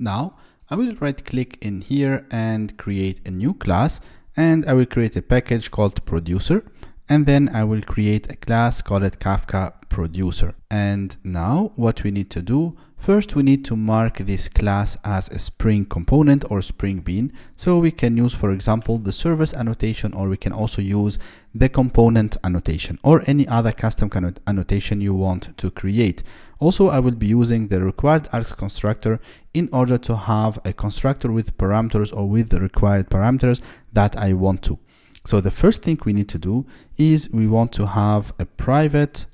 Now I will right click in here and create a new class and I will create a package called producer and then I will create a class called Kafka producer. And now what we need to do, first we need to mark this class as a Spring component or Spring Bean. So we can use, for example, the service annotation, or we can also use the component annotation or any other custom annotation you want to create. Also, I will be using the required args constructor in order to have a constructor with parameters or with the required parameters that I want to. So the first thing we need to do is we want to have a private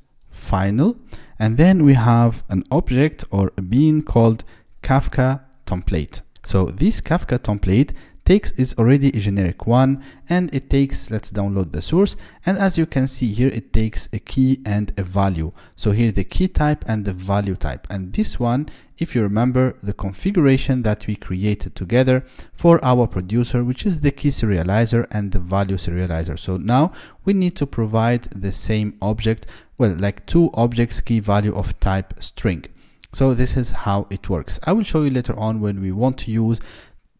final and then we have an object or a bean called Kafka template. So this Kafka template takes is already a generic one and it takes, let's download the source. And as you can see here, it takes a key and a value. So here the key type and the value type. And this one, if you remember the configuration that we created together for our producer, which is the key serializer and the value serializer. So now we need to provide the same object, well, like two objects key value of type string. So this is how it works. I will show you later on when we want to use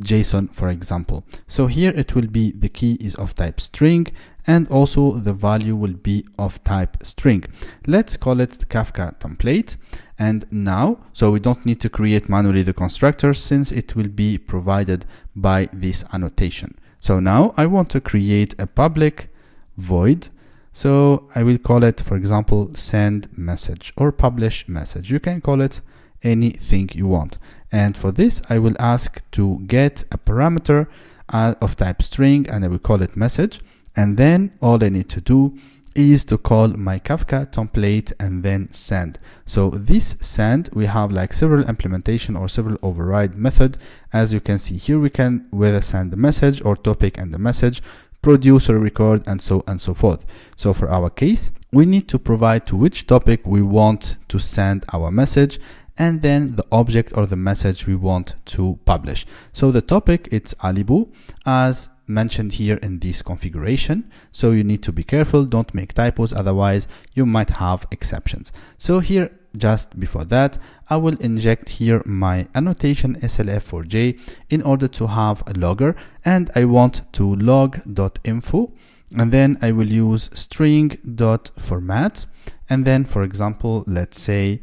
JSON, for example. So here it will be the key is of type string and also the value will be of type string. Let's call it Kafka template. And now, so we don't need to create manually the constructor since it will be provided by this annotation. So now I want to create a public void. So I will call it, for example, send message or publish message. You can call it anything you want. And for this, I will ask to get a parameter uh, of type string and I will call it message. And then all I need to do is to call my Kafka template and then send. So this send, we have like several implementation or several override method. As you can see here, we can whether send the message or topic and the message, produce or record and so and so forth. So for our case, we need to provide to which topic we want to send our message and then the object or the message we want to publish. So the topic, it's Alibu as mentioned here in this configuration. So you need to be careful, don't make typos, otherwise you might have exceptions. So here, just before that, I will inject here my annotation SLF4J in order to have a logger and I want to log.info and then I will use string.format and then for example, let's say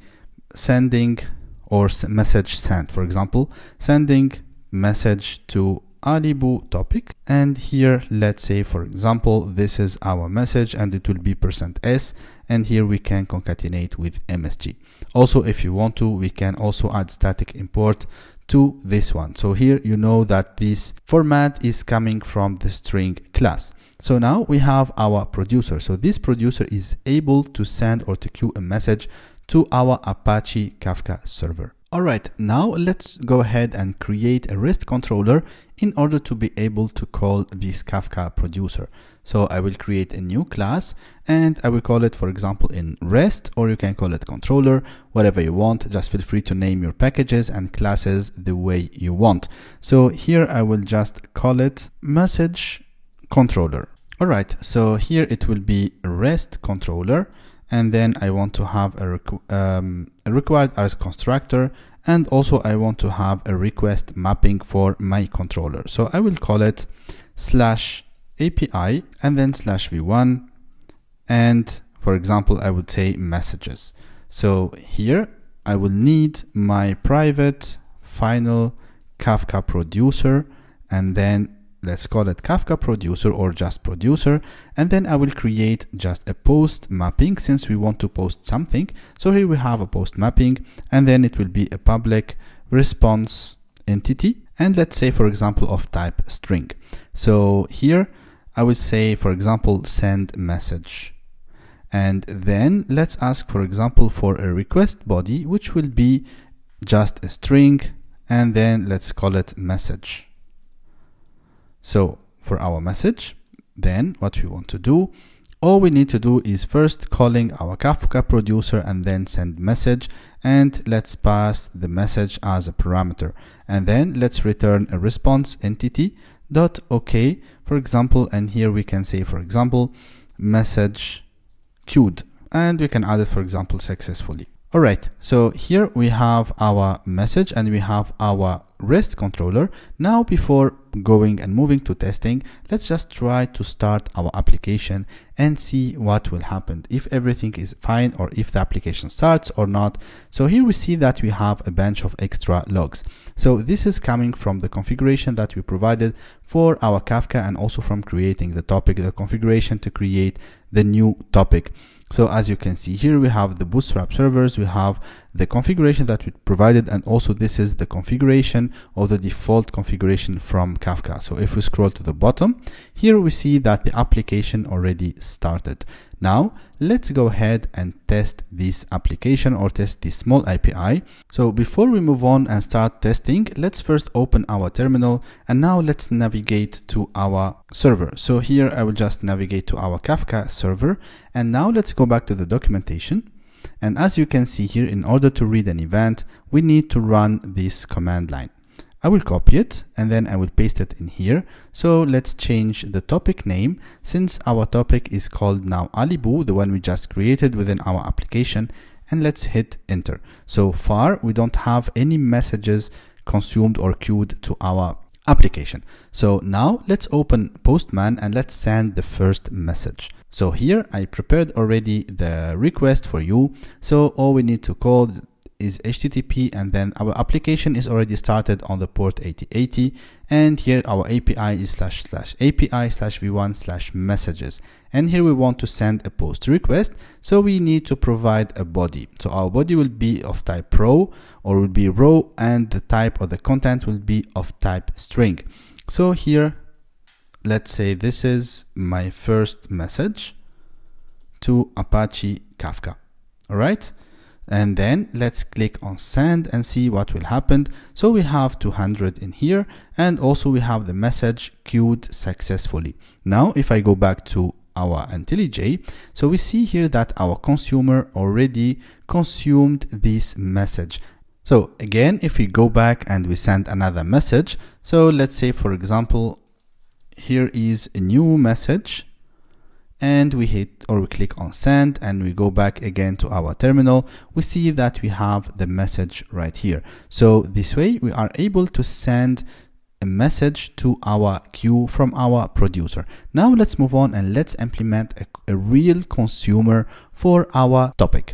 sending or message sent. For example, sending message to Alibu topic. And here, let's say, for example, this is our message and it will be percent %s. And here we can concatenate with MSG. Also, if you want to, we can also add static import to this one. So here you know that this format is coming from the string class. So now we have our producer. So this producer is able to send or to queue a message to our Apache Kafka server. All right, now let's go ahead and create a REST controller in order to be able to call this Kafka producer. So I will create a new class and I will call it, for example, in REST, or you can call it controller, whatever you want. Just feel free to name your packages and classes the way you want. So here I will just call it message controller. All right, so here it will be REST controller and then I want to have a, requ um, a required as constructor and also I want to have a request mapping for my controller. So I will call it slash API and then slash v1 and for example I would say messages. So here I will need my private final Kafka producer and then let's call it Kafka producer or just producer and then I will create just a post mapping since we want to post something so here we have a post mapping and then it will be a public response entity and let's say for example of type string so here I will say for example send message and then let's ask for example for a request body which will be just a string and then let's call it message so for our message, then what we want to do, all we need to do is first calling our Kafka producer and then send message and let's pass the message as a parameter. And then let's return a response entity dot OK, for example, and here we can say, for example, message queued and we can add it, for example, successfully. All right, so here we have our message and we have our REST controller. Now, before going and moving to testing, let's just try to start our application and see what will happen, if everything is fine or if the application starts or not. So here we see that we have a bunch of extra logs. So this is coming from the configuration that we provided for our Kafka and also from creating the topic, the configuration to create the new topic. So as you can see here, we have the bootstrap servers, we have the configuration that we provided and also this is the configuration of the default configuration from Kafka. So if we scroll to the bottom, here we see that the application already started. Now let's go ahead and test this application or test this small API. So before we move on and start testing, let's first open our terminal and now let's navigate to our server. So here I will just navigate to our Kafka server and now let's go back to the documentation and as you can see here, in order to read an event, we need to run this command line. I will copy it and then I will paste it in here. So let's change the topic name since our topic is called now Alibu, the one we just created within our application and let's hit enter. So far we don't have any messages consumed or queued to our application. So now let's open Postman and let's send the first message. So here I prepared already the request for you. So all we need to call is HTTP and then our application is already started on the port 8080 and here our API is slash slash API slash v1 slash messages and here we want to send a post request so we need to provide a body so our body will be of type Pro, or will be row and the type or the content will be of type string so here let's say this is my first message to Apache Kafka. All right. And then let's click on send and see what will happen. So we have 200 in here and also we have the message queued successfully. Now, if I go back to our IntelliJ, so we see here that our consumer already consumed this message. So again, if we go back and we send another message, so let's say for example, here is a new message and we hit or we click on send and we go back again to our terminal we see that we have the message right here so this way we are able to send a message to our queue from our producer now let's move on and let's implement a, a real consumer for our topic